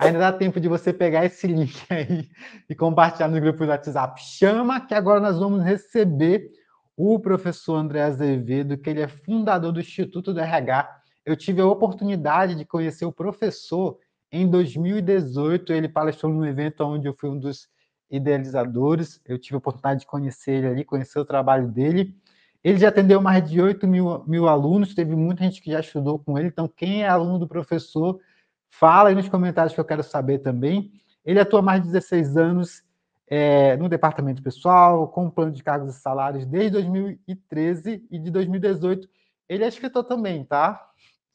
Ainda dá tempo de você pegar esse link aí e compartilhar nos grupos do WhatsApp. Chama que agora nós vamos receber o professor André Azevedo, que ele é fundador do Instituto do RH. Eu tive a oportunidade de conhecer o professor em 2018. Ele palestrou num evento onde eu fui um dos idealizadores. Eu tive a oportunidade de conhecer ele ali, conhecer o trabalho dele. Ele já atendeu mais de 8 mil, mil alunos, teve muita gente que já estudou com ele. Então, quem é aluno do professor Fala aí nos comentários que eu quero saber também. Ele atua há mais de 16 anos é, no departamento pessoal, com plano de cargos e salários desde 2013 e de 2018. Ele é escritor também, tá?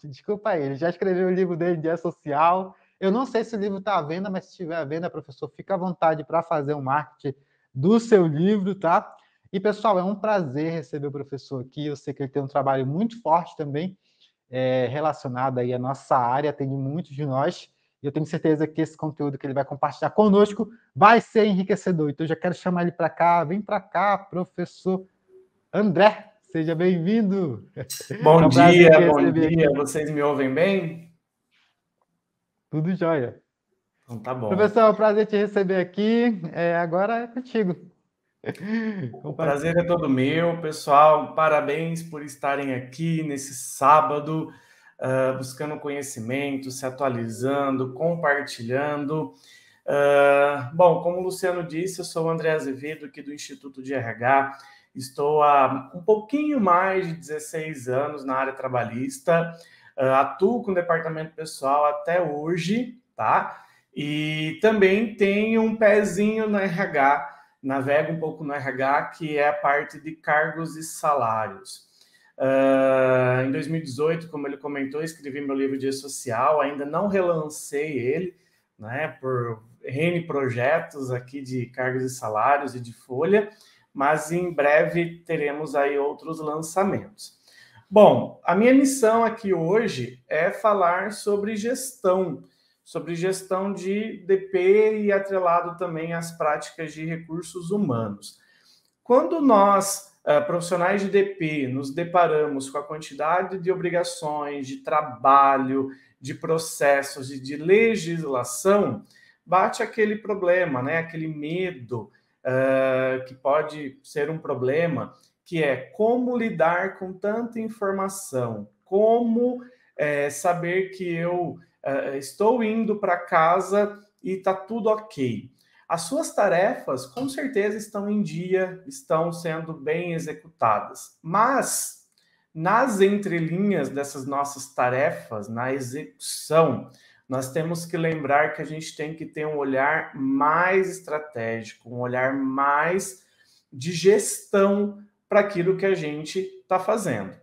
Desculpa aí, ele já escreveu o livro dele, Dia Social. Eu não sei se o livro está à venda, mas se estiver à venda, professor, fica à vontade para fazer um marketing do seu livro, tá? E, pessoal, é um prazer receber o professor aqui. Eu sei que ele tem um trabalho muito forte também é, relacionada aí à nossa área, atende muitos de nós, e eu tenho certeza que esse conteúdo que ele vai compartilhar conosco vai ser enriquecedor. Então, eu já quero chamar ele para cá. Vem para cá, professor André. Seja bem-vindo. Bom é um dia, bom dia. Vocês me ouvem bem? Tudo jóia. Então tá bom. Professor, é um prazer te receber aqui. É, agora é contigo. O prazer é todo meu, pessoal. Parabéns por estarem aqui nesse sábado, uh, buscando conhecimento, se atualizando, compartilhando. Uh, bom, como o Luciano disse, eu sou o André Azevedo, aqui do Instituto de RH. Estou há um pouquinho mais de 16 anos na área trabalhista, uh, atuo com o departamento pessoal até hoje, tá? E também tenho um pezinho na RH navega um pouco no RH, que é a parte de cargos e salários. Uh, em 2018, como ele comentou, escrevi meu livro de social, ainda não relancei ele, né, por N projetos aqui de cargos e salários e de folha, mas em breve teremos aí outros lançamentos. Bom, a minha missão aqui hoje é falar sobre gestão, sobre gestão de DP e atrelado também às práticas de recursos humanos. Quando nós, eh, profissionais de DP, nos deparamos com a quantidade de obrigações, de trabalho, de processos e de legislação, bate aquele problema, né? aquele medo uh, que pode ser um problema, que é como lidar com tanta informação, como é, saber que eu uh, estou indo para casa e está tudo ok. As suas tarefas com certeza estão em dia, estão sendo bem executadas, mas nas entrelinhas dessas nossas tarefas, na execução, nós temos que lembrar que a gente tem que ter um olhar mais estratégico, um olhar mais de gestão para aquilo que a gente está fazendo.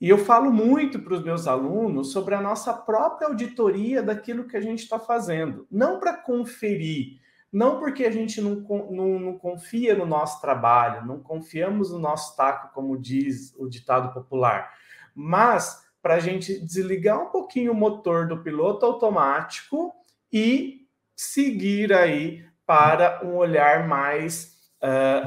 E eu falo muito para os meus alunos sobre a nossa própria auditoria daquilo que a gente está fazendo. Não para conferir, não porque a gente não, não, não, confia no nosso trabalho, não confiamos no nosso taco, como diz o ditado popular, mas para a gente desligar um pouquinho o motor do piloto automático e seguir aí para um olhar mais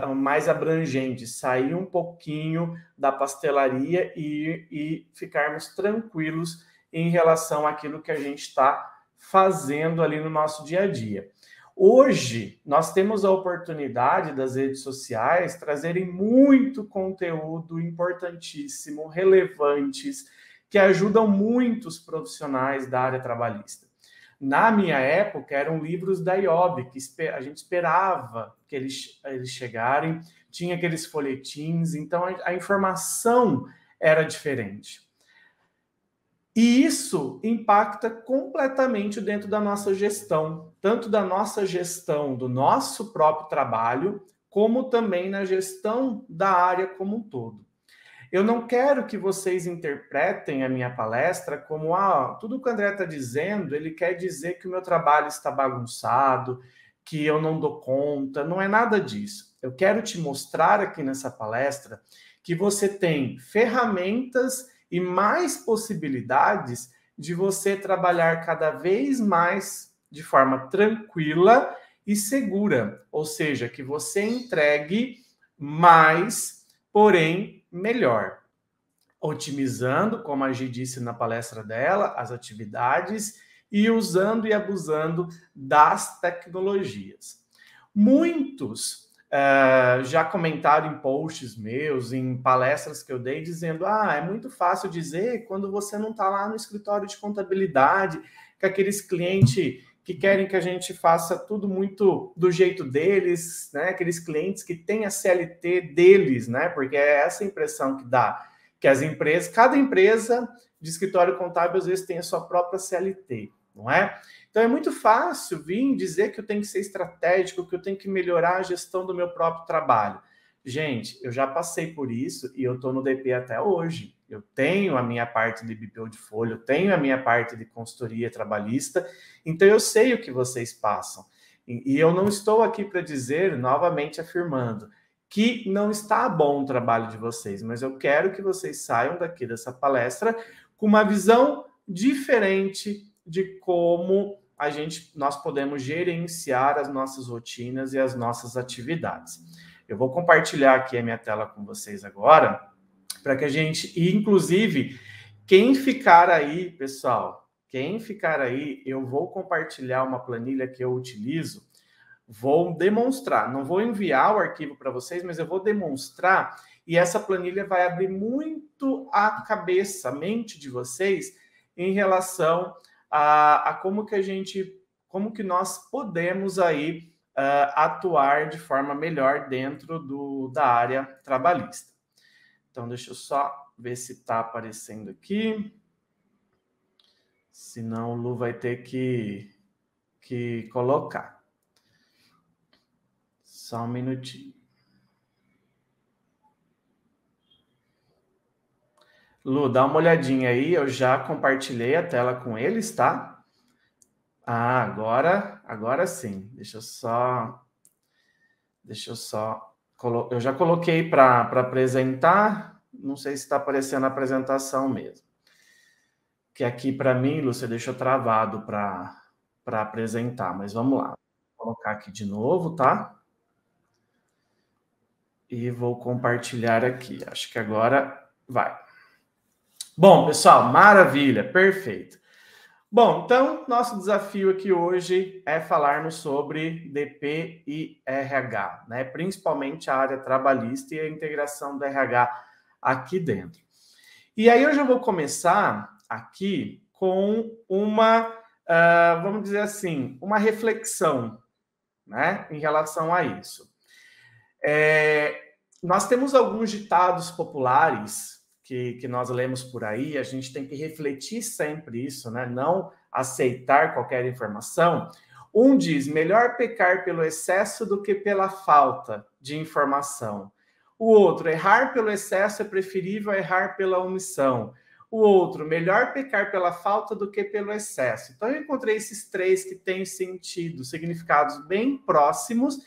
uh, mais abrangente, sair um pouquinho da pastelaria e, e ficarmos tranquilos em relação àquilo que a gente está fazendo ali no nosso dia a dia. Hoje, nós temos a oportunidade das redes sociais trazerem muito conteúdo importantíssimo, relevantes, que ajudam muitos profissionais da área trabalhista. Na minha época, eram livros da IOB, que a gente esperava que eles, eles chegarem, tinha aqueles folhetins, então a, a informação era diferente. E isso impacta completamente dentro da nossa gestão, tanto da nossa gestão do nosso próprio trabalho, como também na gestão da área como um todo. Eu não quero que vocês interpretem a minha palestra como ah, tudo que o André está dizendo, ele quer dizer que o meu trabalho está bagunçado, que eu não dou conta. Não é nada disso. Eu quero te mostrar aqui nessa palestra que você tem ferramentas e mais possibilidades de você trabalhar cada vez mais de forma tranquila e segura, ou seja, que você entregue mais, porém melhor, otimizando, como a G disse na palestra dela, as atividades e usando e abusando das tecnologias. Muitos uh, já comentaram em posts meus, em palestras que eu dei, dizendo: ah, é muito fácil dizer quando você não está lá no escritório de contabilidade, com aqueles clientes que querem que a gente faça tudo muito do jeito deles, né? Aqueles clientes que têm a CLT deles, né? Porque é essa impressão que dá, que as empresas, cada empresa de escritório contábil às vezes tem a sua própria CLT, não é? Então é muito fácil vir dizer que eu tenho que ser estratégico, que eu tenho que melhorar a gestão do meu próprio trabalho. Gente, eu já passei por isso e eu estou no DP até hoje. Eu tenho a minha parte de BPO de folha, eu tenho a minha parte de consultoria trabalhista, então eu sei o que vocês passam. E, e eu não estou aqui para dizer, novamente afirmando, que não está bom o trabalho de vocês, mas eu quero que vocês saiam daqui dessa palestra com uma visão diferente de como a gente nós podemos gerenciar as nossas rotinas e as nossas atividades. Eu vou compartilhar aqui a minha tela com vocês agora para que a gente, e inclusive, quem ficar aí, pessoal, quem ficar aí, eu vou compartilhar uma planilha que eu utilizo, vou demonstrar, não vou enviar o arquivo para vocês, mas eu vou demonstrar e essa planilha vai abrir muito a cabeça, a mente de vocês em relação a, a como que a gente, como que nós podemos aí uh, atuar de forma melhor dentro do, da área trabalhista. Então, deixa eu só ver se está aparecendo aqui. Senão o Lu vai ter que, que colocar. Só um minutinho. Lu, dá uma olhadinha aí, eu já compartilhei a tela com eles, tá? Ah, agora, agora sim. Deixa eu só Deixa eu só eu já coloquei para apresentar, não sei se está aparecendo a apresentação mesmo. Que aqui para mim, Lúcia, deixa travado para apresentar, mas vamos lá. Vou colocar aqui de novo, tá? E vou compartilhar aqui. Acho que agora vai. Bom, pessoal, maravilha, perfeito. Bom, então nosso desafio aqui hoje é falarmos sobre DP e RH, né? Principalmente a área trabalhista e a integração do RH aqui dentro. E aí eu já vou começar aqui com uma, uh, vamos dizer assim, uma reflexão, né? Em relação a isso. É, nós temos alguns ditados populares que, que nós lemos por aí, a gente tem que refletir sempre isso, né? Não aceitar qualquer informação. Um diz: melhor pecar pelo excesso do que pela falta de informação. O outro, errar pelo excesso é preferível a errar pela omissão. O outro, melhor pecar pela falta do que pelo excesso. Então, eu encontrei esses três que têm sentido, significados bem próximos,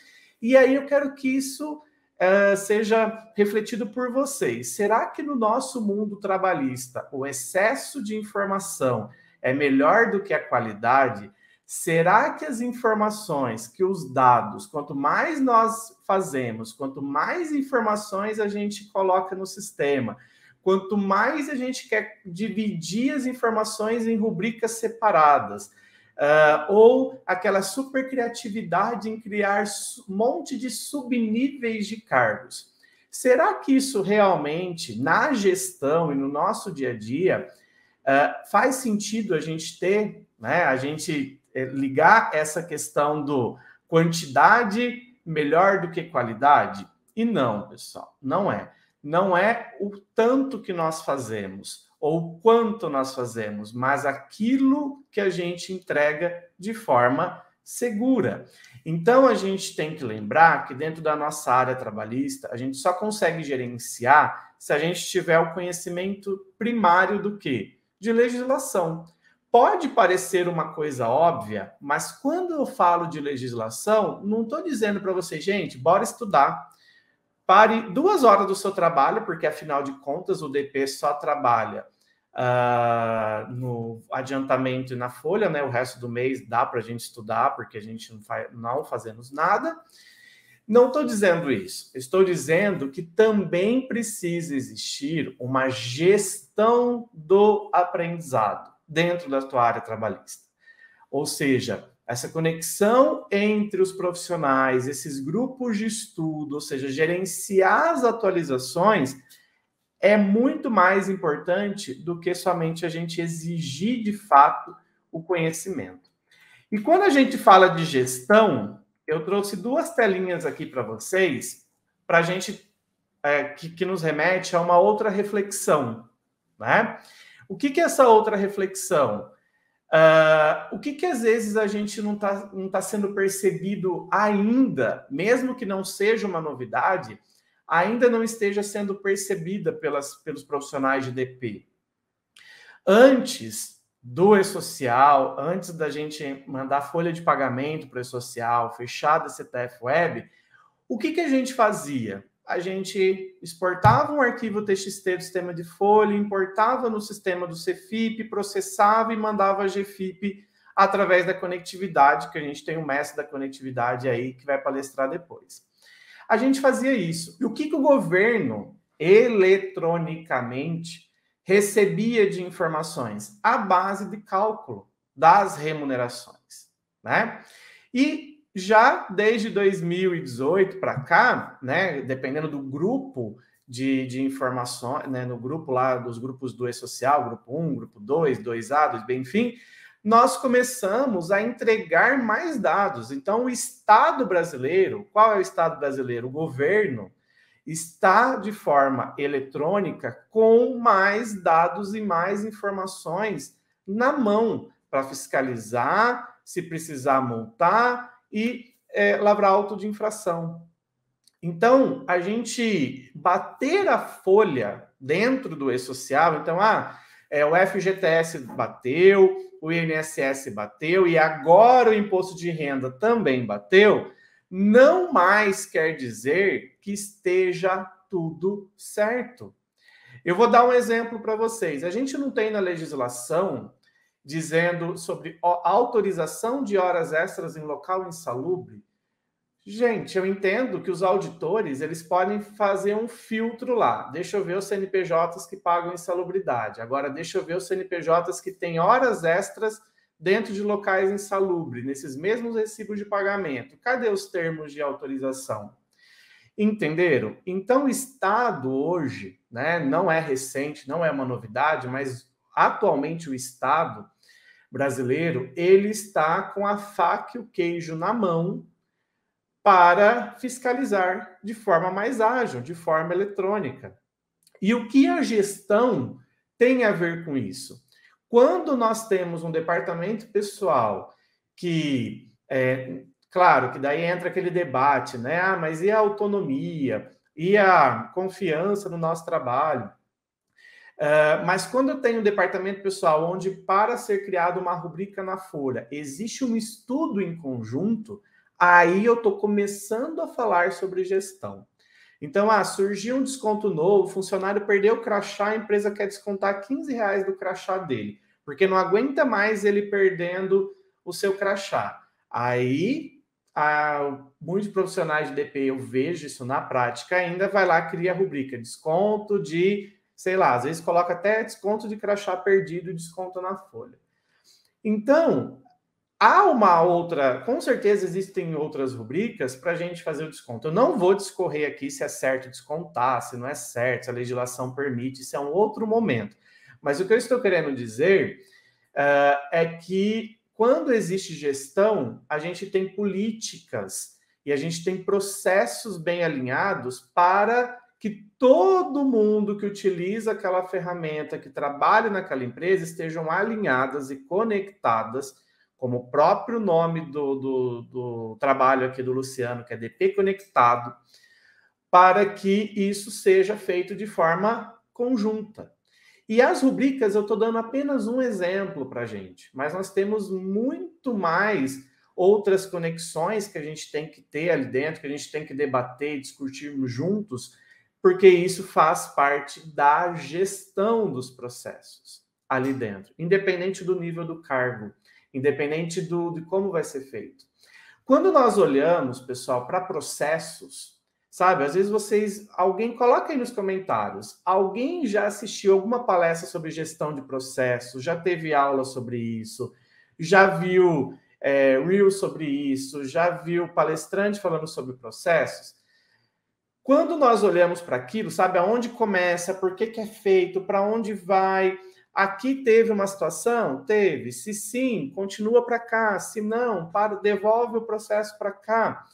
e aí eu quero que isso uh, seja refletido por vocês. Será que no nosso mundo trabalhista o excesso de informação é melhor do que a qualidade? Será que as informações, que os dados, quanto mais nós fazemos, quanto mais informações a gente coloca no sistema, quanto mais a gente quer dividir as informações em rubricas separadas, Uh, ou aquela super criatividade em criar um monte de subníveis de cargos. Será que isso realmente, na gestão e no nosso dia a dia, uh, faz sentido a gente ter, né, a gente eh, ligar essa questão do quantidade melhor do que qualidade? E não, pessoal, não é. Não é o tanto que nós fazemos, ou quanto nós fazemos, mas aquilo que a gente entrega de forma segura. Então a gente tem que lembrar que dentro da nossa área trabalhista, a gente só consegue gerenciar se a gente tiver o conhecimento primário do que? De legislação. Pode parecer uma coisa óbvia, mas quando eu falo de legislação, não estou dizendo para vocês, gente, bora estudar. Pare duas horas do seu trabalho, porque afinal de contas o DP só trabalha uh, no adiantamento e na folha, né? O resto do mês dá para a gente estudar, porque a gente não, faz, não fazemos nada. Não estou dizendo isso. Estou dizendo que também precisa existir uma gestão do aprendizado dentro da tua área trabalhista. Ou seja, essa conexão entre os profissionais, esses grupos de estudo, ou seja, gerenciar as atualizações é muito mais importante do que somente a gente exigir de fato o conhecimento. E quando a gente fala de gestão, eu trouxe duas telinhas aqui para vocês, para a gente é, que, que, nos remete a uma outra reflexão, né? O que, que é essa outra reflexão? Uh, o que, que às vezes a gente não está não tá sendo percebido ainda, mesmo que não seja uma novidade, ainda não esteja sendo percebida pelas, pelos profissionais de DP. Antes do E-Social, antes da gente mandar folha de pagamento para o E-Social, fechar da CTF Web, o que, que a gente fazia? A gente exportava um arquivo TXT do sistema de folha, importava no sistema do Cefip, processava e mandava a GFIP através da conectividade, que a gente tem o um mestre da conectividade aí que vai palestrar depois a gente fazia isso. E o que, que o governo eletronicamente recebia de informações? A base de cálculo das remunerações, né? E já desde 2018 para cá, né, dependendo do grupo de, de informações, né, no grupo lá dos grupos do E-Social, grupo 1, grupo 2, 2A, 2B, enfim, nós começamos a entregar mais dados. Então, o Estado brasileiro, qual é o Estado brasileiro? O governo está de forma eletrônica com mais dados e mais informações na mão para fiscalizar, se precisar montar e é, lavrar auto de infração. Então, a gente bater a folha dentro do e-social, então, ah, é, o FGTS bateu, o INSS bateu e agora o imposto de renda também bateu, não mais quer dizer que esteja tudo certo. Eu vou dar um exemplo para vocês. A gente não tem na legislação dizendo sobre autorização de horas extras em local insalubre Gente, eu entendo que os auditores eles podem fazer um filtro lá. Deixa eu ver os CNPJs que pagam insalubridade. Agora, deixa eu ver os CNPJs que têm horas extras dentro de locais insalubres, nesses mesmos recibos de pagamento. Cadê os termos de autorização? Entenderam? Então, o Estado hoje, né, não é recente, não é uma novidade, mas atualmente o Estado brasileiro, ele está com a faca e o queijo na mão para fiscalizar de forma mais ágil, de forma eletrônica. E o que a gestão tem a ver com isso? Quando nós temos um departamento pessoal que, é, claro, que daí entra aquele debate, né? Ah, mas e a autonomia? E a confiança no nosso trabalho? Uh, mas quando eu tenho um departamento pessoal onde, para ser criada uma rubrica na Folha, existe um estudo em conjunto, Aí eu estou começando a falar sobre gestão. Então, ah, surgiu um desconto novo, o funcionário perdeu o crachá, a empresa quer descontar 15 reais do crachá dele, porque não aguenta mais ele perdendo o seu crachá. Aí, muitos profissionais de DP, eu vejo isso na prática, ainda vai lá, cria a rubrica desconto de, sei lá, às vezes coloca até desconto de crachá perdido e desconto na folha. Então, Há uma outra, com certeza existem outras rubricas para a gente fazer o desconto. Eu não vou discorrer aqui se é certo descontar, se não é certo, se a legislação permite, se é um outro momento. Mas o que eu estou querendo dizer uh, é que quando existe gestão, a gente tem políticas e a gente tem processos bem alinhados para que todo mundo que utiliza aquela ferramenta, que trabalha naquela empresa, estejam alinhadas e conectadas como o próprio nome do, do, do trabalho aqui do Luciano, que é DP Conectado, para que isso seja feito de forma conjunta. E as rubricas, eu estou dando apenas um exemplo para a gente, mas nós temos muito mais outras conexões que a gente tem que ter ali dentro, que a gente tem que debater e discutirmos juntos, porque isso faz parte da gestão dos processos ali dentro, independente do nível do cargo independente do, de como vai ser feito. Quando nós olhamos, pessoal, para processos, sabe? Às vezes vocês, alguém coloca aí nos comentários, alguém já assistiu alguma palestra sobre gestão de processos, já teve aula sobre isso, já viu é, reel sobre isso, já viu palestrante falando sobre processos. Quando nós olhamos para aquilo, sabe aonde começa, por que, que é feito, para onde vai, Aqui teve uma situação? Teve. Se sim, continua para cá. Se não, para, devolve o processo para cá.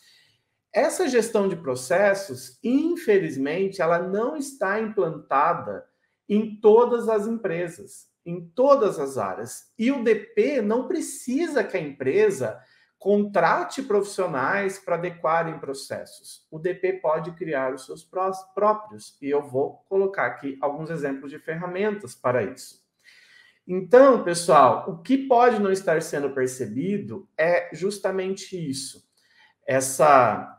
Essa gestão de processos, infelizmente, ela não está implantada em todas as empresas, em todas as áreas. E o DP não precisa que a empresa contrate profissionais para adequarem processos. O DP pode criar os seus próprios, e eu vou colocar aqui alguns exemplos de ferramentas para isso. Então, pessoal, o que pode não estar sendo percebido é justamente isso. Essa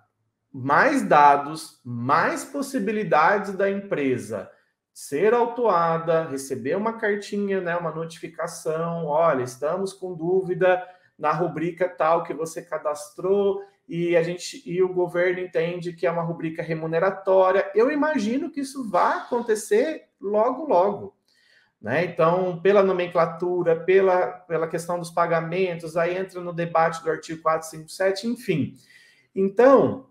mais dados, mais possibilidades da empresa ser autuada, receber uma cartinha, né, uma notificação, olha, estamos com dúvida na rubrica tal que você cadastrou e a gente e o governo entende que é uma rubrica remuneratória. Eu imagino que isso vai acontecer logo logo. Né? Então, pela nomenclatura, pela, pela questão dos pagamentos, aí entra no debate do artigo 457, enfim. Então,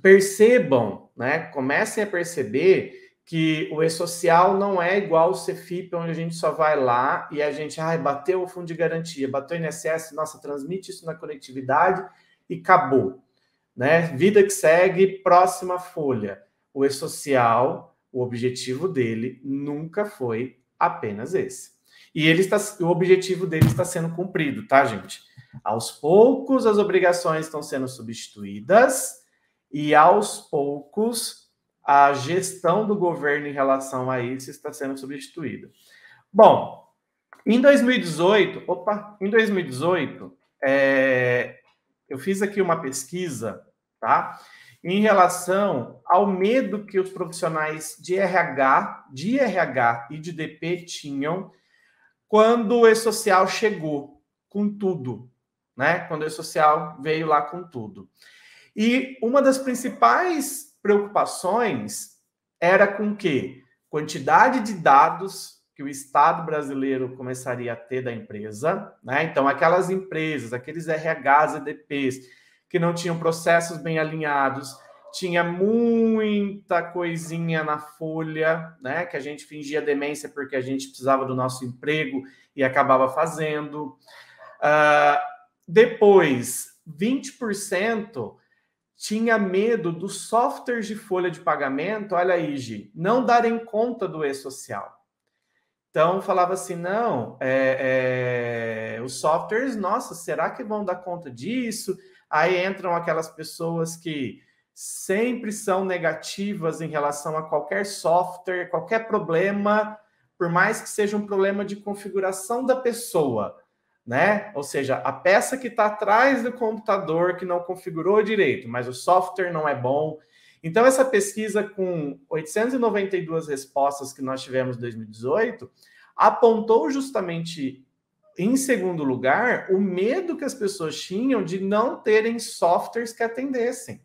percebam, né? comecem a perceber que o E-Social não é igual o Cefip, onde a gente só vai lá e a gente, ah, bateu o fundo de garantia, bateu o INSS, nossa, transmite isso na conectividade e acabou. Né? Vida que segue, próxima folha. O E-Social, o objetivo dele nunca foi apenas esse. E ele está, o objetivo dele está sendo cumprido, tá, gente? Aos poucos as obrigações estão sendo substituídas e aos poucos a gestão do governo em relação a isso está sendo substituída. Bom, em 2018, opa, em 2018, é, eu fiz aqui uma pesquisa, tá? em relação ao medo que os profissionais de RH, de RH e de DP tinham quando o E-Social chegou com tudo, né? Quando o E-Social veio lá com tudo. E uma das principais preocupações era com que quantidade de dados que o Estado brasileiro começaria a ter da empresa, né? Então aquelas empresas, aqueles RHs e DPs que não tinham processos bem alinhados, tinha muita coisinha na folha, né? Que a gente fingia demência porque a gente precisava do nosso emprego e acabava fazendo. Uh, depois, 20% tinha medo dos softwares de folha de pagamento, olha aí, Gi, não darem conta do e-social. Então, falava assim, não, é, é, os softwares, nossa, será que vão dar conta disso? Aí entram aquelas pessoas que sempre são negativas em relação a qualquer software, qualquer problema, por mais que seja um problema de configuração da pessoa, né? Ou seja, a peça que está atrás do computador que não configurou direito, mas o software não é bom. Então, essa pesquisa com 892 respostas que nós tivemos em 2018 apontou justamente em segundo lugar, o medo que as pessoas tinham de não terem softwares que atendessem.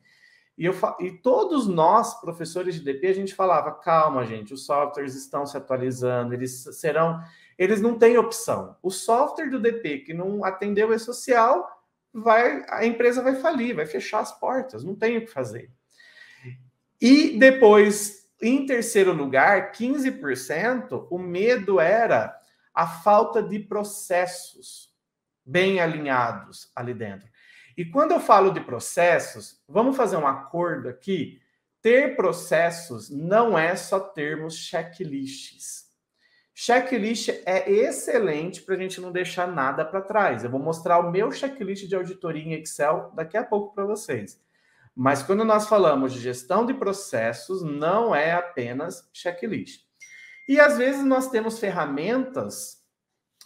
E, eu, e todos nós, professores de DP, a gente falava: calma, gente, os softwares estão se atualizando, eles serão. Eles não têm opção. O software do DP que não atendeu o é E-Social, vai, a empresa vai falir, vai fechar as portas, não tem o que fazer. E depois, em terceiro lugar, 15%, o medo era a falta de processos bem alinhados ali dentro. E quando eu falo de processos, vamos fazer um acordo aqui. Ter processos não é só termos checklists. Checklist é excelente para a gente não deixar nada para trás. Eu vou mostrar o meu checklist de auditoria em Excel daqui a pouco para vocês. Mas quando nós falamos de gestão de processos, não é apenas checklist. E às vezes nós temos ferramentas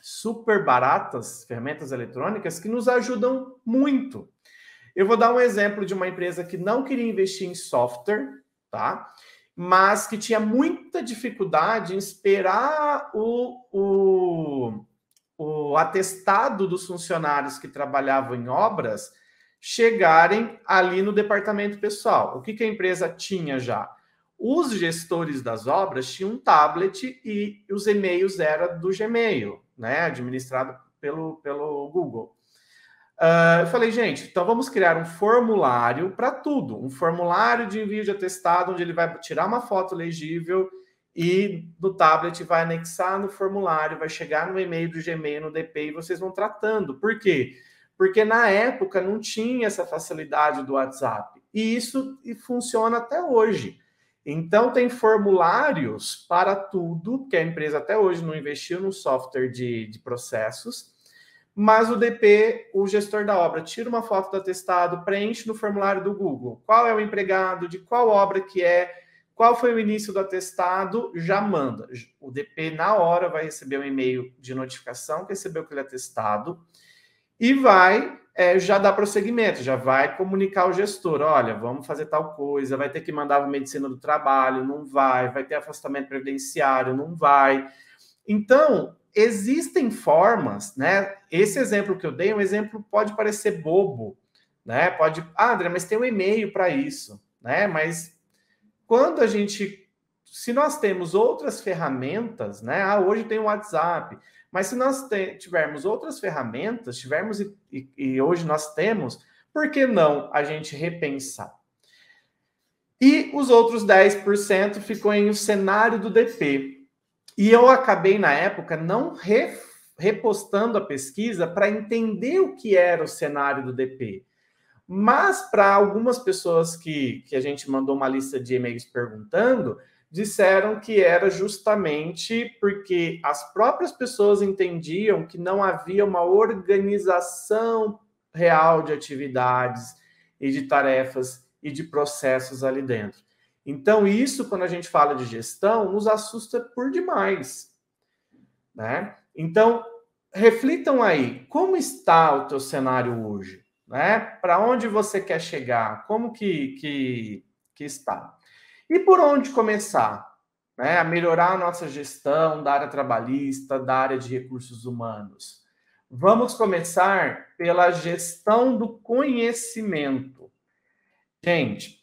super baratas, ferramentas eletrônicas, que nos ajudam muito. Eu vou dar um exemplo de uma empresa que não queria investir em software, tá? Mas que tinha muita dificuldade em esperar o, o, o atestado dos funcionários que trabalhavam em obras chegarem ali no departamento pessoal. O que, que a empresa tinha já? Os gestores das obras tinham um tablet e os e-mails eram do Gmail, né? Administrado pelo, pelo Google. Uh, eu falei, gente, então vamos criar um formulário para tudo, um formulário de envio de atestado, onde ele vai tirar uma foto legível e do tablet vai anexar no formulário, vai chegar no e-mail do Gmail, no DP e vocês vão tratando. Por quê? Porque na época não tinha essa facilidade do WhatsApp. E isso funciona até hoje. Então, tem formulários para tudo, que a empresa até hoje não investiu no software de, de processos, mas o DP, o gestor da obra, tira uma foto do atestado, preenche no formulário do Google qual é o empregado, de qual obra que é, qual foi o início do atestado, já manda. O DP, na hora, vai receber um e-mail de notificação que recebeu aquele atestado e vai é, já dar prosseguimento, já vai comunicar ao gestor: olha, vamos fazer tal coisa, vai ter que mandar a medicina do trabalho, não vai, vai ter afastamento previdenciário, não vai. Então, existem formas, né? Esse exemplo que eu dei, é um exemplo pode parecer bobo, né? Pode, ah, André, mas tem um e-mail para isso, né? Mas quando a gente, se nós temos outras ferramentas, né? Ah, hoje tem o WhatsApp. Mas se nós tivermos outras ferramentas, tivermos e, e, e hoje nós temos, por que não a gente repensar? E os outros 10% ficou em o cenário do DP. E eu acabei, na época, não re, repostando a pesquisa para entender o que era o cenário do DP. Mas para algumas pessoas que, que a gente mandou uma lista de e-mails perguntando, disseram que era justamente porque as próprias pessoas entendiam que não havia uma organização real de atividades e de tarefas e de processos ali dentro. Então, isso, quando a gente fala de gestão, nos assusta por demais. Né? Então, reflitam aí, como está o teu cenário hoje? Né? Para onde você quer chegar? Como que, que, que está? E por onde começar? Né, a melhorar a nossa gestão da área trabalhista, da área de recursos humanos. Vamos começar pela gestão do conhecimento. Gente,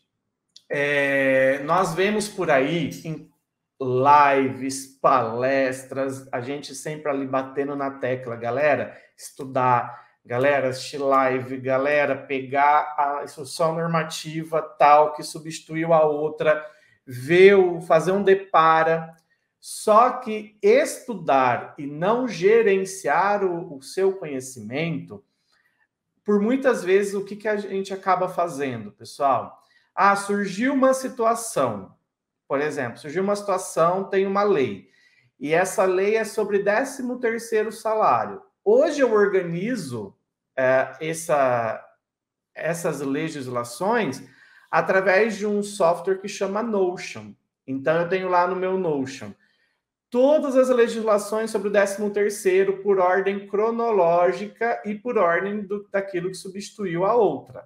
é, nós vemos por aí em lives, palestras, a gente sempre ali batendo na tecla, galera, estudar, galera, assistir live, galera, pegar a instrução normativa tal que substituiu a outra ver, fazer um depara. Só que estudar e não gerenciar o, o seu conhecimento, por muitas vezes, o que, que a gente acaba fazendo, pessoal? Ah, surgiu uma situação, por exemplo, surgiu uma situação, tem uma lei, e essa lei é sobre 13º salário. Hoje eu organizo é, essa, essas legislações através de um software que chama Notion. Então, eu tenho lá no meu Notion todas as legislações sobre o 13º por ordem cronológica e por ordem do, daquilo que substituiu a outra.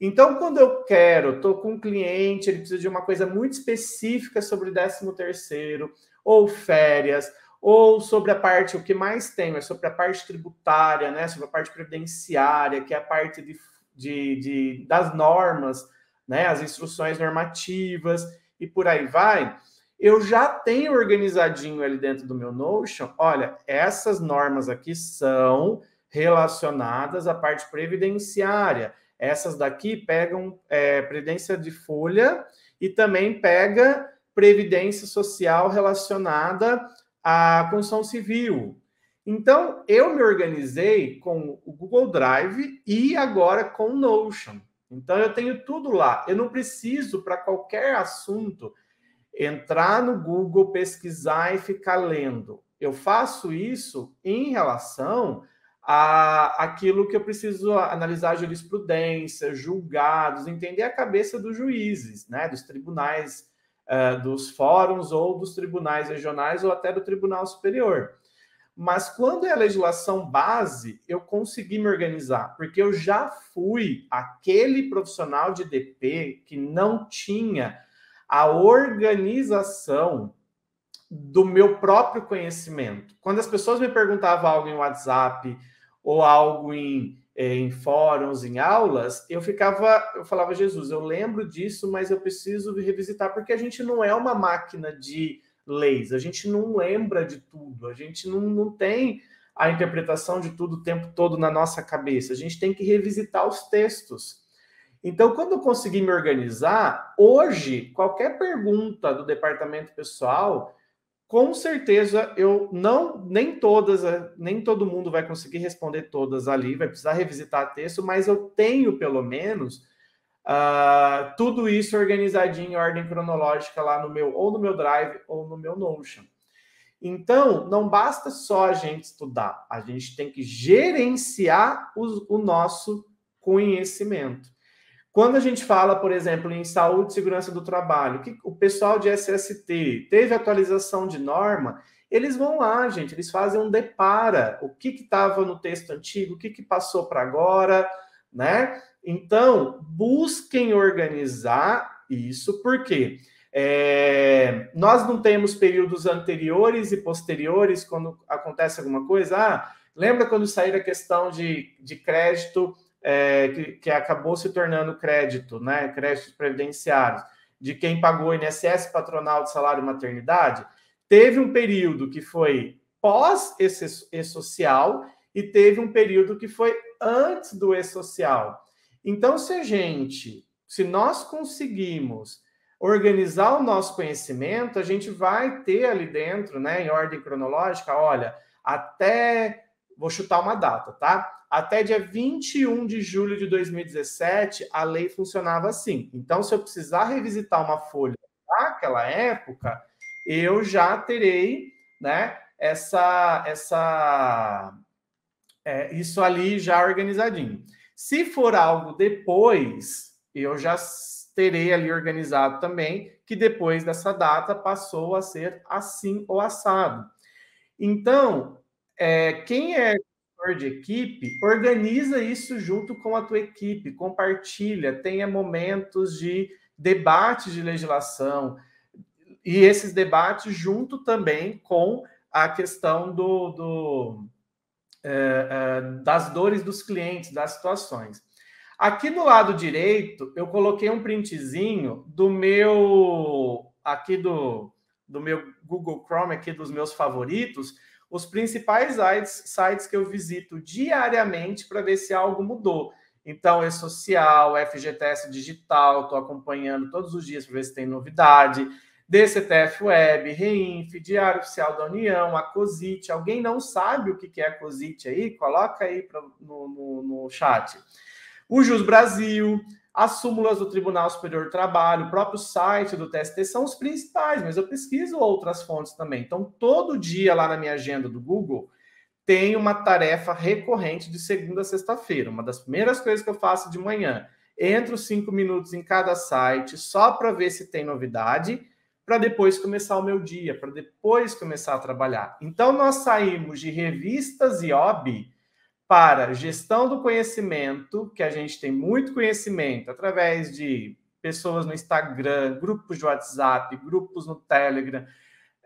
Então, quando eu quero, estou com um cliente, ele precisa de uma coisa muito específica sobre o 13º, ou férias, ou sobre a parte, o que mais tem, é sobre a parte tributária, né? sobre a parte previdenciária, que é a parte de, de, de das normas né, as instruções normativas e por aí vai, eu já tenho organizadinho ali dentro do meu Notion, olha, essas normas aqui são relacionadas à parte previdenciária. Essas daqui pegam é, previdência de folha e também pega previdência social relacionada à construção civil. Então, eu me organizei com o Google Drive e agora com o Notion. Então eu tenho tudo lá. Eu não preciso para qualquer assunto entrar no Google, pesquisar e ficar lendo. Eu faço isso em relação a aquilo que eu preciso analisar jurisprudência, julgados, entender a cabeça dos juízes, né, dos tribunais, uh, dos fóruns ou dos tribunais regionais ou até do Tribunal Superior. Mas quando é a legislação base, eu consegui me organizar, porque eu já fui aquele profissional de DP que não tinha a organização do meu próprio conhecimento. Quando as pessoas me perguntavam algo em WhatsApp ou algo em, eh, em fóruns, em aulas, eu ficava, eu falava, Jesus, eu lembro disso, mas eu preciso revisitar, porque a gente não é uma máquina de leis. A gente não lembra de tudo, a gente não, não tem a interpretação de tudo o tempo todo na nossa cabeça. A gente tem que revisitar os textos. Então, quando eu consegui me organizar, hoje, qualquer pergunta do departamento pessoal, com certeza eu não, nem todas, nem todo mundo vai conseguir responder todas ali, vai precisar revisitar texto, mas eu tenho pelo menos Uh, tudo isso organizadinho em ordem cronológica lá no meu, ou no meu Drive, ou no meu Notion. Então, não basta só a gente estudar, a gente tem que gerenciar o nosso conhecimento. Quando a gente fala, por exemplo, em saúde e segurança do trabalho, que o pessoal de SST teve atualização de norma, eles vão lá, gente, eles fazem um depara, o que estava no texto antigo, o que, que passou para agora, né? Então, busquem organizar isso, porque é, nós não temos períodos anteriores e posteriores quando acontece alguma coisa. Ah, lembra quando saiu a questão de, de crédito, é, que, que acabou se tornando crédito, né? Créditos previdenciários, de quem pagou INSS patronal de salário maternidade. Teve um período que foi pós esse e-social e teve um período que foi antes do e-social. Então, se a gente, se nós conseguimos organizar o nosso conhecimento, a gente vai ter ali dentro, né, em ordem cronológica, olha, até vou chutar uma data, tá? Até dia 21 de julho de 2017, a lei funcionava assim. Então, se eu precisar revisitar uma folha daquela época, eu já terei, né, essa essa é, isso ali já organizadinho. Se for algo depois, eu já terei ali organizado também que depois dessa data passou a ser assim ou assado. Então, é, quem é de equipe, organiza isso junto com a tua equipe, compartilha, tenha momentos de debate de legislação e esses debates junto também com a questão do, do eh, eh, das dores dos clientes, das situações. Aqui do lado direito, eu coloquei um printzinho do meu aqui do, do meu Google Chrome, aqui dos meus favoritos, os principais sites, sites que eu visito diariamente para ver se algo mudou. Então, é social, FGTS digital, estou acompanhando todos os dias para ver se tem novidade. DCTF Web, Reinf, Diário Oficial da União, a COSIT. Alguém não sabe o que é a COSIT aí? Coloca aí pra, no, no, no chat. O Jus Brasil, as súmulas do Tribunal Superior do Trabalho, o próprio site do TST são os principais, mas eu pesquiso outras fontes também. Então, todo dia lá na minha agenda do Google, tem uma tarefa recorrente de segunda a sexta-feira. Uma das primeiras coisas que eu faço de manhã. Entro cinco minutos em cada site só para ver se tem novidade para depois começar o meu dia, para depois começar a trabalhar. Então, nós saímos de revistas e hobby para gestão do conhecimento, que a gente tem muito conhecimento através de pessoas no Instagram, grupos de WhatsApp, grupos no Telegram,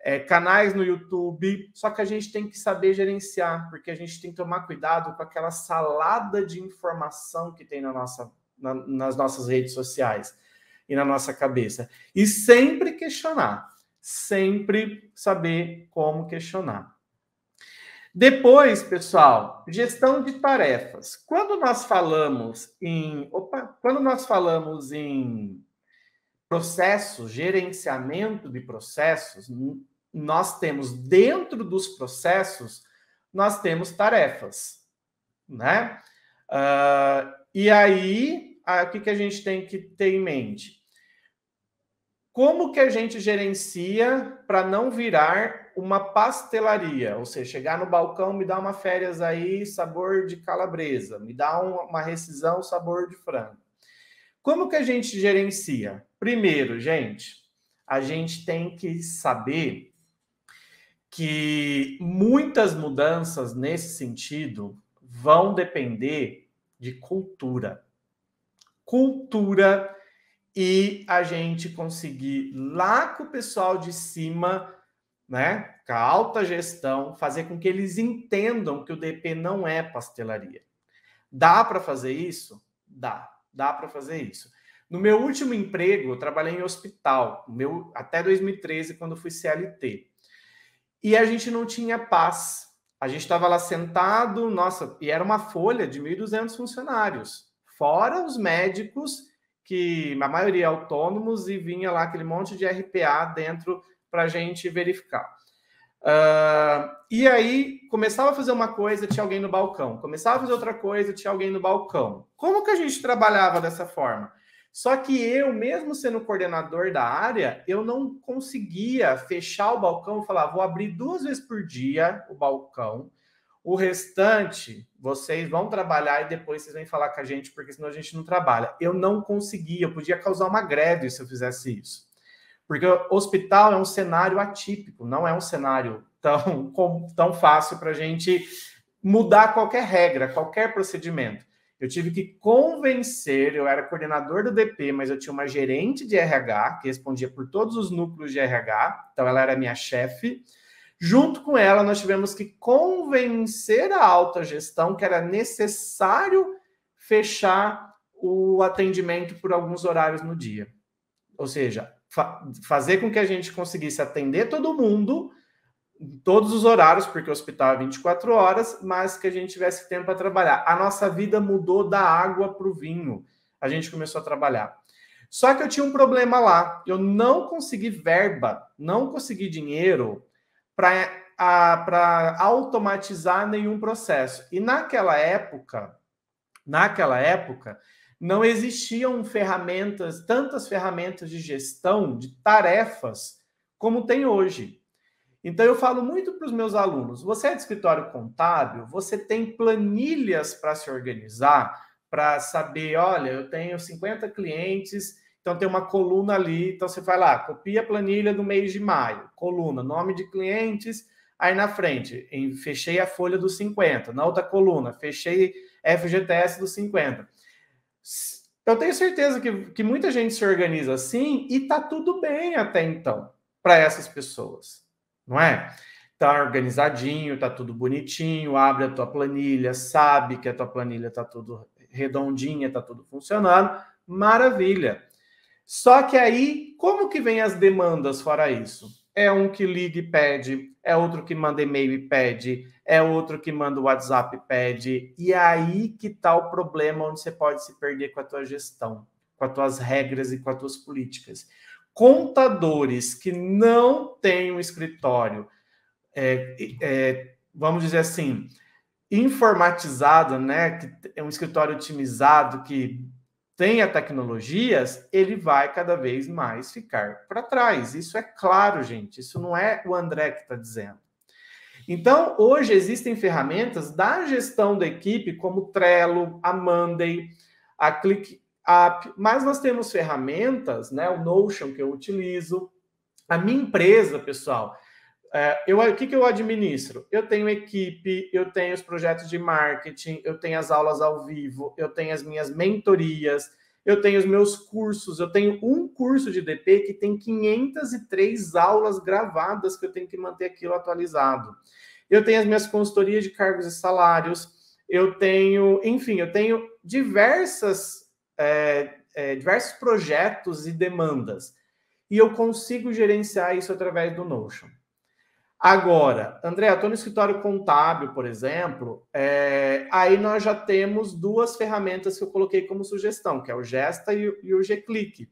é, canais no YouTube. Só que a gente tem que saber gerenciar, porque a gente tem que tomar cuidado com aquela salada de informação que tem na nossa, na, nas nossas redes sociais e na nossa cabeça. E sempre questionar, sempre saber como questionar. Depois, pessoal, gestão de tarefas. Quando nós falamos em, opa, quando nós falamos em processos, gerenciamento de processos, nós temos dentro dos processos, nós temos tarefas, né? Uh, e aí, a, ah, o que, que a gente tem que ter em mente? Como que a gente gerencia para não virar uma pastelaria? Ou seja, chegar no balcão, me dá uma férias aí, sabor de calabresa, me dá uma rescisão, sabor de frango. Como que a gente gerencia? Primeiro, gente, a gente tem que saber que muitas mudanças nesse sentido vão depender de cultura. Cultura e a gente conseguir lá com o pessoal de cima, né, com a alta gestão, fazer com que eles entendam que o DP não é pastelaria. Dá para fazer isso? Dá, dá para fazer isso. No meu último emprego, eu trabalhei em hospital, meu até 2013 quando fui CLT. E a gente não tinha paz. A gente estava lá sentado, nossa, e era uma folha de 1.200 funcionários, fora os médicos que a maioria é autônomos e vinha lá aquele monte de RPA dentro para a gente verificar. Uh, e aí começava a fazer uma coisa, tinha alguém no balcão. Começava a fazer outra coisa, tinha alguém no balcão. Como que a gente trabalhava dessa forma? Só que eu, mesmo sendo coordenador da área, eu não conseguia fechar o balcão e falar, vou abrir duas vezes por dia o balcão o restante, vocês vão trabalhar e depois vocês vêm falar com a gente, porque senão a gente não trabalha. Eu não conseguia, eu podia causar uma greve se eu fizesse isso. Porque o hospital é um cenário atípico, não é um cenário tão, tão fácil para a gente mudar qualquer regra, qualquer procedimento. Eu tive que convencer, eu era coordenador do DP, mas eu tinha uma gerente de RH que respondia por todos os núcleos de RH, então ela era minha chefe Junto com ela, nós tivemos que convencer a alta gestão que era necessário fechar o atendimento por alguns horários no dia. Ou seja, fa fazer com que a gente conseguisse atender todo mundo em todos os horários, porque o hospital é 24 horas, mas que a gente tivesse tempo para trabalhar. A nossa vida mudou da água para o vinho. A gente começou a trabalhar. Só que eu tinha um problema lá. Eu não consegui verba, não consegui dinheiro para automatizar nenhum processo. E naquela época, naquela época, não existiam ferramentas, tantas ferramentas de gestão de tarefas como tem hoje. Então eu falo muito para os meus alunos: você é de escritório contábil, você tem planilhas para se organizar, para saber, olha, eu tenho 50 clientes, então tem uma coluna ali, então você vai lá, copia a planilha do mês de maio, coluna, nome de clientes, aí na frente, em, fechei a folha dos 50, na outra coluna, fechei FGTS dos 50. Eu tenho certeza que, que muita gente se organiza assim e tá tudo bem até então para essas pessoas, não é? Tá organizadinho, tá tudo bonitinho, abre a tua planilha, sabe que a tua planilha tá tudo redondinha, tá tudo funcionando, maravilha. Só que aí, como que vem as demandas fora isso? É um que liga e pede, é outro que manda e-mail e pede, é outro que manda WhatsApp e pede. E é aí que está o problema onde você pode se perder com a tua gestão, com as tuas regras e com as tuas políticas. Contadores que não têm um escritório, é, é, vamos dizer assim, informatizado, né? Que é um escritório otimizado que tenha tecnologias, ele vai cada vez mais ficar para trás. Isso é claro, gente. Isso não é o André que está dizendo. Então, hoje existem ferramentas da gestão da equipe, como Trello, a Monday, a ClickUp, mas nós temos ferramentas, né? O Notion que eu utilizo. A minha empresa, pessoal, é, eu, o que, que eu administro? Eu tenho equipe, eu tenho os projetos de marketing, eu tenho as aulas ao vivo, eu tenho as minhas mentorias, eu tenho os meus cursos, eu tenho um curso de DP que tem 503 aulas gravadas que eu tenho que manter aquilo atualizado. Eu tenho as minhas consultorias de cargos e salários, eu tenho, enfim, eu tenho diversas, é, é, diversos projetos e demandas. E eu consigo gerenciar isso através do Notion. Agora, André, estou no escritório contábil, por exemplo, é, aí nós já temos duas ferramentas que eu coloquei como sugestão, que é o Gesta e, e o G-Click.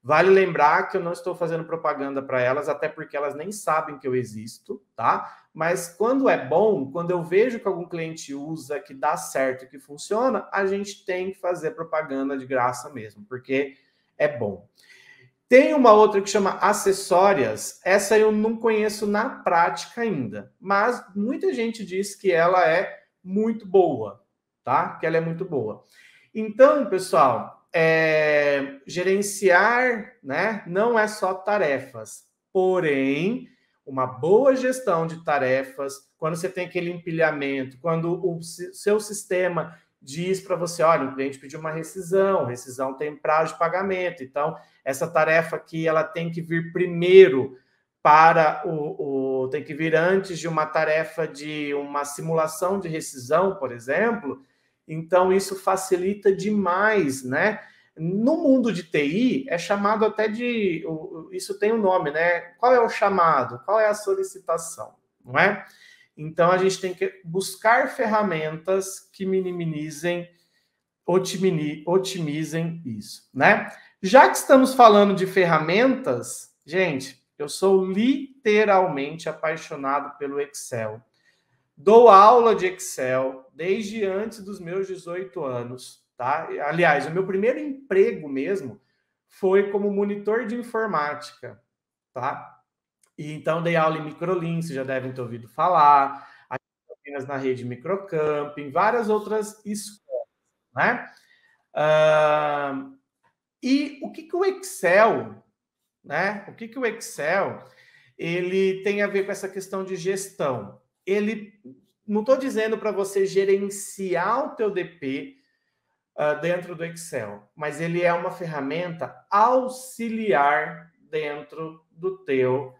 Vale lembrar que eu não estou fazendo propaganda para elas, até porque elas nem sabem que eu existo, tá? Mas quando é bom, quando eu vejo que algum cliente usa, que dá certo, que funciona, a gente tem que fazer propaganda de graça mesmo, porque é bom. Tem uma outra que chama acessórias. Essa eu não conheço na prática ainda, mas muita gente diz que ela é muito boa, tá? Que ela é muito boa. Então, pessoal, é... gerenciar, né? Não é só tarefas, porém uma boa gestão de tarefas, quando você tem aquele empilhamento, quando o seu sistema diz para você, olha, o cliente pediu uma rescisão, rescisão tem prazo de pagamento, então essa tarefa aqui ela tem que vir primeiro para o, o tem que vir antes de uma tarefa de uma simulação de rescisão, por exemplo. Então isso facilita demais, né? No mundo de TI é chamado até de isso tem um nome, né? Qual é o chamado? Qual é a solicitação, não é? Então, a gente tem que buscar ferramentas que minimizem, otimizem isso, né? Já que estamos falando de ferramentas, gente, eu sou literalmente apaixonado pelo Excel. Dou aula de Excel desde antes dos meus 18 anos, tá? Aliás, o meu primeiro emprego mesmo foi como monitor de informática, tá? E então dei aula em Microlin, vocês já devem ter ouvido falar, apenas na rede Microcamp, em várias outras escolas, né? Uh, e o que, que o Excel, né? O que, que o Excel ele tem a ver com essa questão de gestão? Ele não estou dizendo para você gerenciar o teu DP uh, ah, dentro do Excel, mas ele é uma ferramenta auxiliar dentro do teu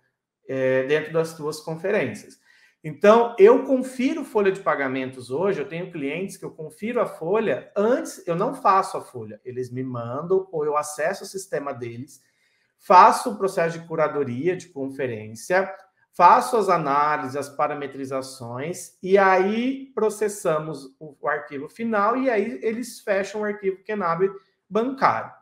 é, dentro das tuas conferências. Então, eu confiro folha de pagamentos hoje, eu tenho clientes que eu confiro a folha antes, eu não faço a folha, eles me mandam ou eu acesso o sistema deles, faço o processo de curadoria de conferência, faço as análises, as parametrizações e aí processamos o, o arquivo final e aí eles fecham o arquivo Kenab é bancário.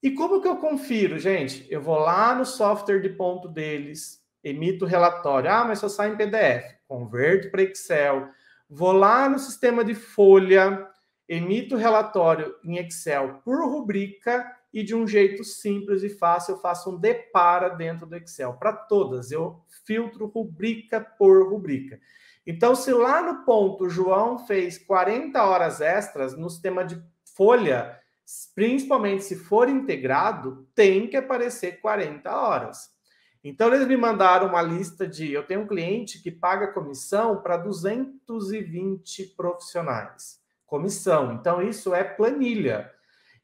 E como que eu confiro, gente? Eu vou lá no software de ponto deles, emito o relatório. Ah, mas só sai em PDF. Converto para Excel. Vou lá no sistema de folha, emito o relatório em Excel por rubrica e de um jeito simples e fácil eu faço um depara dentro do Excel. Para todas, eu filtro rubrica por rubrica. Então, se lá no ponto João fez 40 horas extras no sistema de folha, principalmente se for integrado, tem que aparecer 40 horas. Então, eles me mandaram uma lista de. Eu tenho um cliente que paga comissão para 220 profissionais. Comissão. Então, isso é planilha.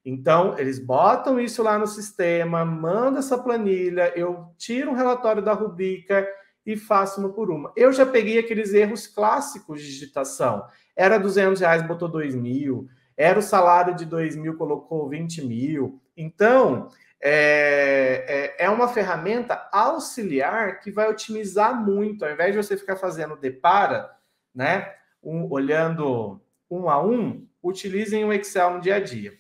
Então, eles botam isso lá no sistema, manda essa planilha, eu tiro um relatório da Rubica e faço uma por uma. Eu já peguei aqueles erros clássicos de digitação. Era 200 reais, botou 2 mil era o salário de 2 mil, colocou 20 mil. Então, é, é, é, uma ferramenta auxiliar que vai otimizar muito. Ao invés de você ficar fazendo depara, né? Um, olhando um a um, utilizem o Excel no dia a dia.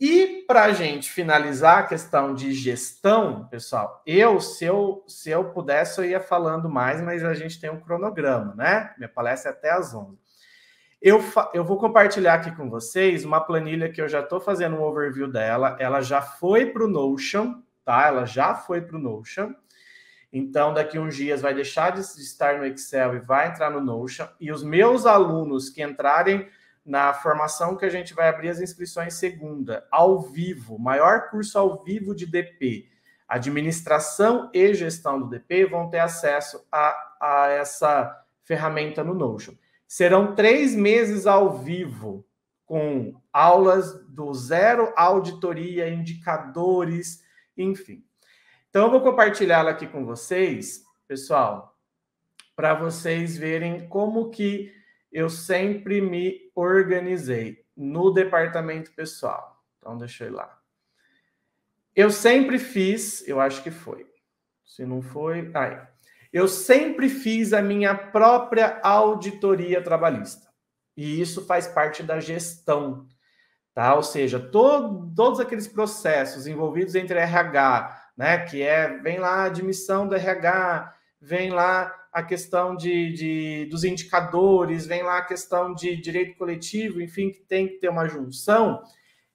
E para a gente finalizar a questão de gestão, pessoal, eu se, eu, se eu pudesse, eu ia falando mais, mas a gente tem um cronograma, né? Minha palestra é até às 11. Eu, eu vou compartilhar aqui com vocês uma planilha que eu já estou fazendo um overview dela. Ela já foi para o Notion, tá? Ela já foi para o Notion. Então, daqui uns dias vai deixar de estar no Excel e vai entrar no Notion. E os meus alunos que entrarem na formação que a gente vai abrir as inscrições segunda, ao vivo, maior curso ao vivo de DP, administração e gestão do DP, vão ter acesso a, a essa ferramenta no Notion. Serão três meses ao vivo, com aulas do zero, auditoria, indicadores, enfim. Então, eu vou compartilhá-la aqui com vocês, pessoal, para vocês verem como que eu sempre me organizei no departamento pessoal. Então, deixa eu ir lá. Eu sempre fiz, eu acho que foi. Se não foi, aí. Eu sempre fiz a minha própria auditoria trabalhista. E isso faz parte da gestão. Tá? Ou seja, todos aqueles processos envolvidos entre RH, né, que é vem lá a admissão do RH, vem lá a questão de, de, dos indicadores, vem lá a questão de direito coletivo, enfim, que tem que ter uma junção.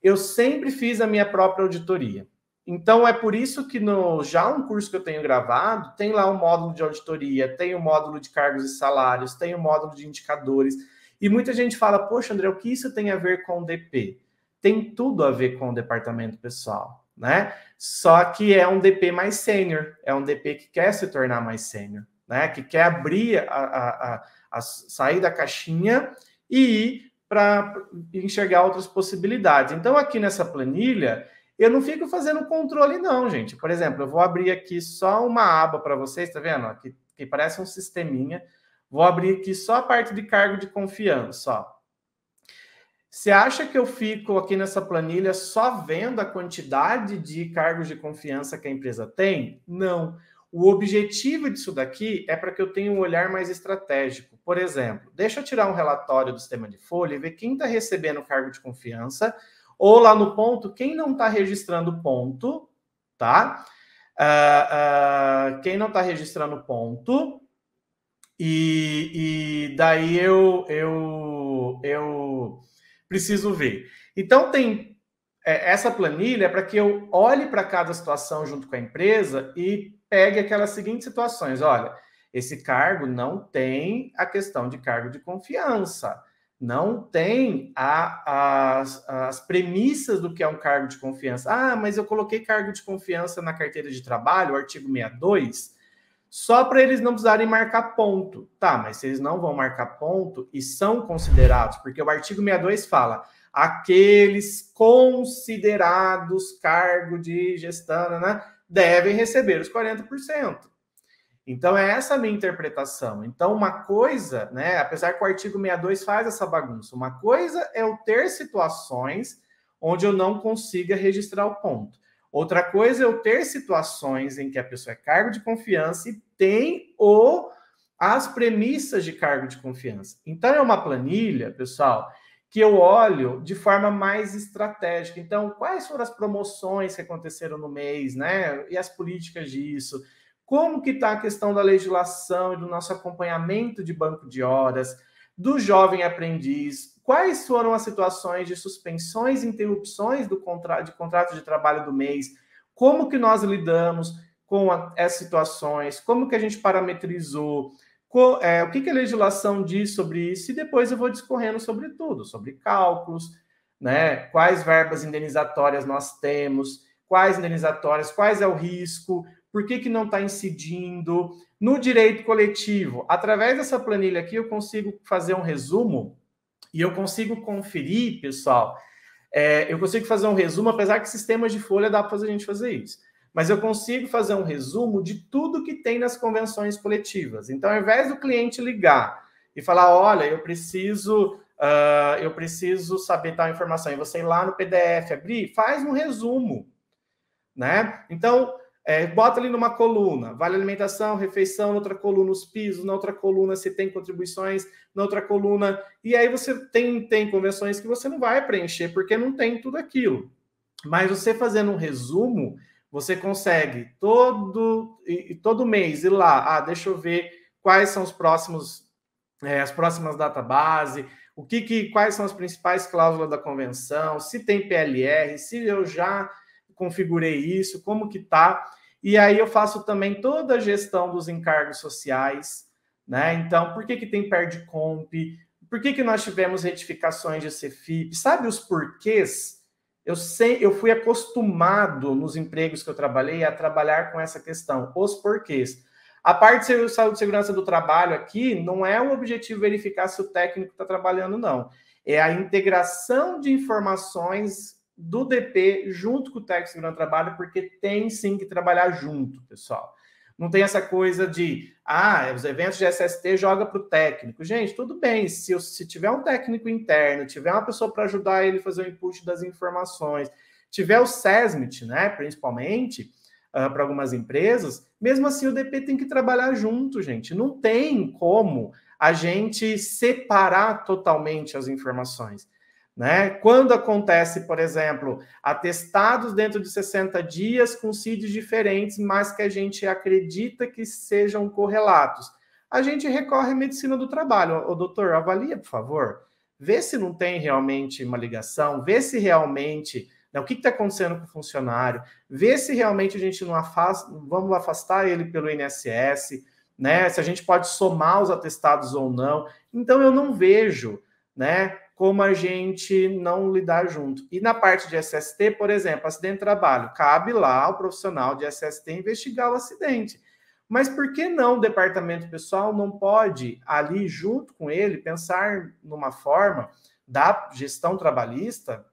Eu sempre fiz a minha própria auditoria. Então, é por isso que no já um curso que eu tenho gravado, tem lá um módulo de auditoria, tem o um módulo de cargos e salários, tem o um módulo de indicadores. E muita gente fala, poxa, André, o que isso tem a ver com o DP? Tem tudo a ver com o departamento pessoal, né? Só que é um DP mais sênior, é um DP que quer se tornar mais sênior, né? Que quer abrir, a, a, a, a sair da caixinha e ir para enxergar outras possibilidades. Então, aqui nessa planilha, eu não fico fazendo controle, não, gente. Por exemplo, eu vou abrir aqui só uma aba para vocês, tá vendo? Aqui, que parece um sisteminha. Vou abrir aqui só a parte de cargo de confiança, ó. Você acha que eu fico aqui nessa planilha só vendo a quantidade de cargos de confiança que a empresa tem? Não. O objetivo disso daqui é para que eu tenha um olhar mais estratégico. Por exemplo, deixa eu tirar um relatório do sistema de folha e ver quem está recebendo cargo de confiança, ou lá no ponto, quem não está registrando ponto, tá? Uh, uh, quem não está registrando ponto, e, e, daí eu, eu, eu preciso ver. Então, tem é, essa planilha é para que eu olhe para cada situação junto com a empresa e pegue aquelas seguintes situações. Olha, esse cargo não tem a questão de cargo de confiança não tem a, as, as premissas do que é um cargo de confiança. Ah, mas eu coloquei cargo de confiança na carteira de trabalho, artigo 62, só para eles não precisarem marcar ponto. Tá, mas se eles não vão marcar ponto e são considerados, porque o artigo 62 fala aqueles considerados cargo de gestão né, né devem receber os 40%. Então, é essa a minha interpretação. Então, uma coisa, né, apesar que o artigo 62 faz essa bagunça, uma coisa é eu ter situações onde eu não consiga registrar o ponto. Outra coisa é eu ter situações em que a pessoa é cargo de confiança e tem ou as premissas de cargo de confiança. Então, é uma planilha, pessoal, que eu olho de forma mais estratégica. Então, quais foram as promoções que aconteceram no mês, né? E as políticas disso. Como que está a questão da legislação e do nosso acompanhamento de banco de horas, do jovem aprendiz? Quais foram as situações de suspensões, interrupções do contrato, de contrato de trabalho do mês? Como que nós lidamos com essas situações? Como que a gente parametrizou? é, o que, que a legislação diz sobre isso? E depois eu vou discorrendo sobre tudo, sobre cálculos, né? Quais verbas indenizatórias nós temos? Quais indenizatórias? Quais é o risco? por que, que não está incidindo. No direito coletivo, através dessa planilha aqui, eu consigo fazer um resumo e eu consigo conferir, pessoal. É, eu consigo fazer um resumo, apesar que sistemas de folha dá para a gente fazer isso. Mas eu consigo fazer um resumo de tudo que tem nas convenções coletivas. Então, ao invés do cliente ligar e falar, olha, eu preciso Uh, eu preciso saber tal informação. E você ir lá no PDF, abrir, faz um resumo, né? Então, é, bota ali numa coluna, vale alimentação, refeição, na outra coluna os pisos, na outra coluna se tem contribuições, na outra coluna. E aí você tem, tem convenções que você não vai preencher, porque não tem tudo aquilo. Mas você fazendo um resumo, você consegue todo, e, todo mês ir lá, ah, deixa eu ver quais são os próximos, é, as próximas database, o que, que quais são as principais cláusulas da convenção, se tem PLR, se eu já configurei isso, como que tá. E aí eu faço também toda a gestão dos encargos sociais, né? Então, por que, que tem perde comp? Por que, que nós tivemos retificações de CFIP? Sabe os porquês? Eu sei, eu fui acostumado nos empregos que eu trabalhei a trabalhar com essa questão, os porquês. A parte de saúde e segurança do trabalho aqui não é o objetivo verificar se o técnico está trabalhando, não. É a integração de informações do DP junto com o técnico de segurança do trabalho, porque tem sim que trabalhar junto, pessoal. Não tem essa coisa de, ah, os eventos de SST joga para o técnico. Gente, tudo bem, se, se tiver um técnico interno, tiver uma pessoa para ajudar ele a fazer o input das informações, tiver o SESMIT, né, principalmente, uh, ah, para algumas empresas, mesmo assim o DP tem que trabalhar junto, gente. Não tem como a gente separar totalmente as informações. Né? Quando acontece, por exemplo, atestados dentro de 60 dias com sítios diferentes, mas que a gente acredita que sejam correlatos, a gente recorre à medicina do trabalho. O doutor, avalia, por favor, vê se não tem realmente uma ligação, vê se realmente né, o que está acontecendo com o funcionário, vê se realmente a gente não afasta, vamos afastar ele pelo INSS, né? Se a gente pode somar os atestados ou não. Então eu não vejo, né? como a gente não lidar junto. E na parte de SST, por exemplo, acidente de trabalho, cabe lá ao profissional de SST investigar o acidente. Mas por que não o departamento pessoal não pode, ali junto com ele, pensar numa forma da gestão trabalhista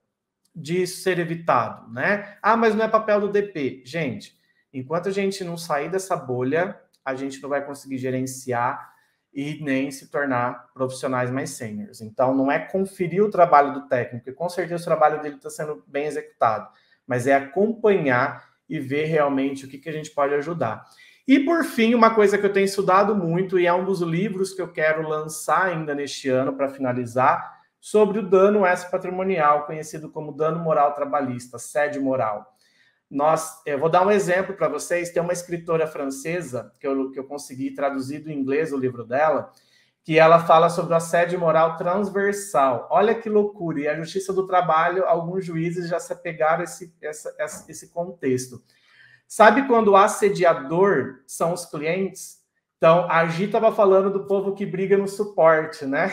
de ser evitado, né? Ah, mas não é papel do DP. Gente, enquanto a gente não sair dessa bolha, a gente não vai conseguir gerenciar e nem se tornar profissionais mais seniors. Então, não é conferir o trabalho do técnico, que com certeza o trabalho dele está sendo bem executado, mas é acompanhar e ver realmente o que, que a gente pode ajudar. E por fim, uma coisa que eu tenho estudado muito e é um dos livros que eu quero lançar ainda neste ano para finalizar, sobre o dano extra patrimonial, conhecido como dano moral trabalhista, sede moral. Nós, eu vou dar um exemplo para vocês. Tem uma escritora francesa que eu, que eu consegui traduzir do inglês o livro dela, que ela fala sobre o assédio moral transversal. Olha que loucura! E a Justiça do Trabalho, alguns juízes já se apegaram a esse, essa, esse contexto. Sabe quando o assediador são os clientes? Então, a Gi estava falando do povo que briga no suporte, né?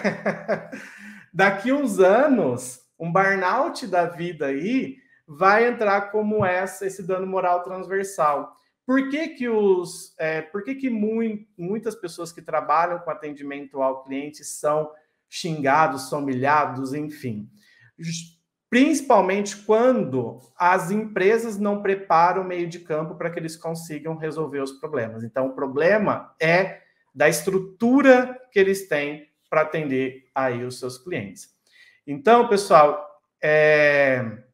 Daqui uns anos, um burnout da vida aí vai entrar como essa esse dano moral transversal. Por que, que, os, é, por que, que mu muitas pessoas que trabalham com atendimento ao cliente são xingados, são humilhados, enfim? Principalmente quando as empresas não preparam o meio de campo para que eles consigam resolver os problemas. Então, o problema é da estrutura que eles têm para atender aí os seus clientes. Então, pessoal, é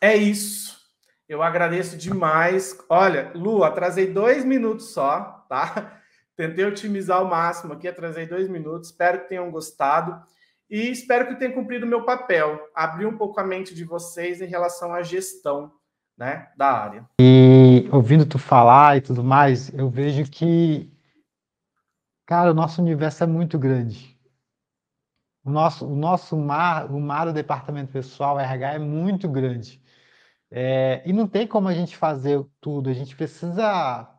é isso. Eu agradeço demais. Olha, Lu, atrasei dois minutos só, tá? Tentei otimizar ao máximo aqui, atrasei dois minutos. Espero que tenham gostado e espero que tenha cumprido o meu papel, abrir um pouco a mente de vocês em relação à gestão né, da área. E ouvindo tu falar e tudo mais, eu vejo que, cara, o nosso universo é muito grande. O nosso, o nosso mar, o mar do departamento pessoal RH é muito grande. É, e não tem como a gente fazer tudo, a gente precisa,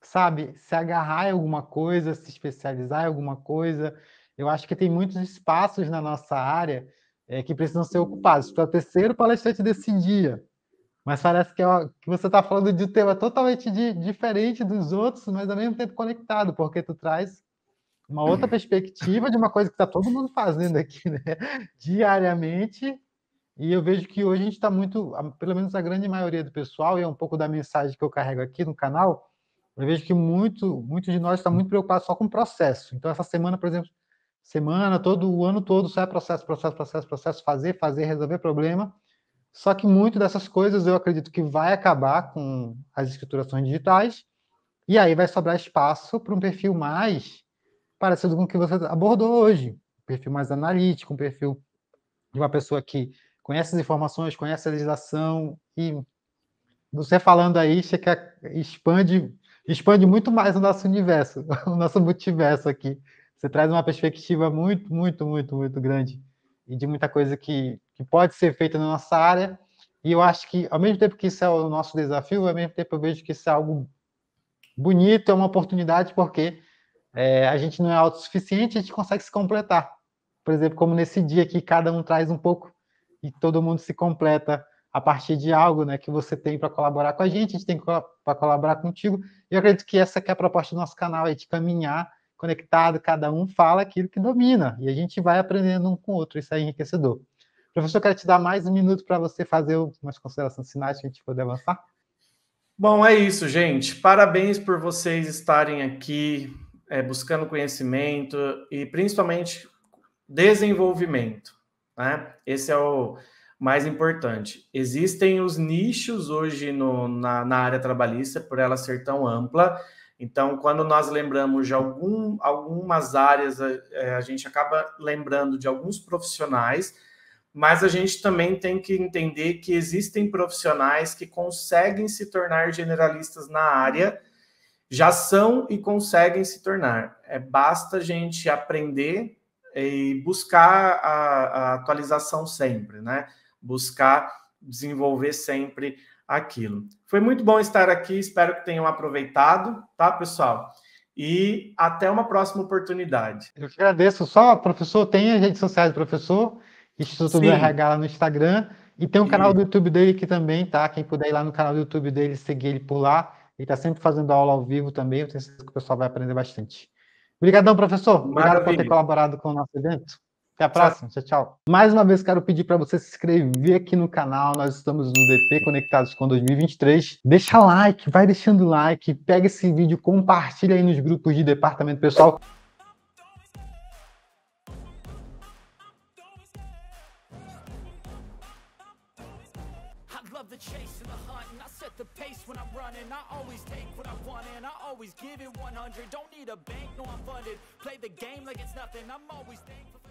sabe, se agarrar em alguma coisa, se especializar em alguma coisa. Eu acho que tem muitos espaços na nossa área é, que precisam ser ocupados. Para o terceiro palestrante desse dia, mas parece que, é uma, que você está falando de um tema totalmente de, diferente dos outros, mas ao mesmo tempo conectado, porque tu traz uma outra perspectiva de uma coisa que está todo mundo fazendo aqui, né? Diariamente, e eu vejo que hoje a gente está muito, pelo menos a grande maioria do pessoal, e é um pouco da mensagem que eu carrego aqui no canal, eu vejo que muito, muito de nós está muito preocupado só com o processo. Então, essa semana, por exemplo, semana, todo o ano todo, só é processo, processo, processo, processo, fazer, fazer, resolver problema. Só que muito dessas coisas eu acredito que vai acabar com as escriturações digitais, e aí vai sobrar espaço para um perfil mais parecido com o que você abordou hoje. Um perfil mais analítico, um perfil de uma pessoa que conhece as informações, conhece a legislação e você falando aí, chega, expande, expande muito mais o nosso universo, o nosso multiverso aqui. Você traz uma perspectiva muito, muito, muito, muito grande e de muita coisa que, que pode ser feita na nossa área. E eu acho que, ao mesmo tempo que isso é o nosso desafio, ao mesmo tempo eu vejo que isso é algo bonito, é uma oportunidade, porque é, a gente não é autossuficiente, a gente consegue se completar. Por exemplo, como nesse dia que cada um traz um pouco e todo mundo se completa a partir de algo né, que você tem para colaborar com a gente, a gente tem para colaborar contigo. E eu acredito que essa que é a proposta do nosso canal, é de caminhar conectado, cada um fala aquilo que domina, e a gente vai aprendendo um com o outro, isso é enriquecedor. Professor, eu quero te dar mais um minuto para você fazer umas considerações finais para a gente poder avançar. Bom, é isso, gente. Parabéns por vocês estarem aqui é, buscando conhecimento e principalmente desenvolvimento. Né? Esse é o mais importante. Existem os nichos hoje no, na, na área trabalhista, por ela ser tão ampla. Então, quando nós lembramos de algum, algumas áreas, a, é, a gente acaba lembrando de alguns profissionais, mas a gente também tem que entender que existem profissionais que conseguem se tornar generalistas na área, já são e conseguem se tornar. É, basta a gente aprender e buscar a, a atualização sempre, né? Buscar desenvolver sempre aquilo. Foi muito bom estar aqui, espero que tenham aproveitado, tá, pessoal? E até uma próxima oportunidade. Eu que agradeço. Só, professor, tem as redes sociais do professor, Instituto do RH lá no Instagram, e tem um canal do YouTube dele aqui também, tá? Quem puder ir lá no canal do YouTube dele, seguir ele por lá. Ele está sempre fazendo aula ao vivo também, eu tenho certeza que o pessoal vai aprender bastante. Obrigadão, professor. Maravilha. Obrigado por ter colaborado com o nosso evento. Até a próxima. Tchau, tchau. Mais uma vez, quero pedir para você se inscrever aqui no canal. Nós estamos no DP Conectados com 2023. Deixa like, vai deixando like, pega esse vídeo, compartilha aí nos grupos de departamento pessoal. always giving 100. Don't need a bank, no, I'm funded. Play the game like it's nothing. I'm always thankful.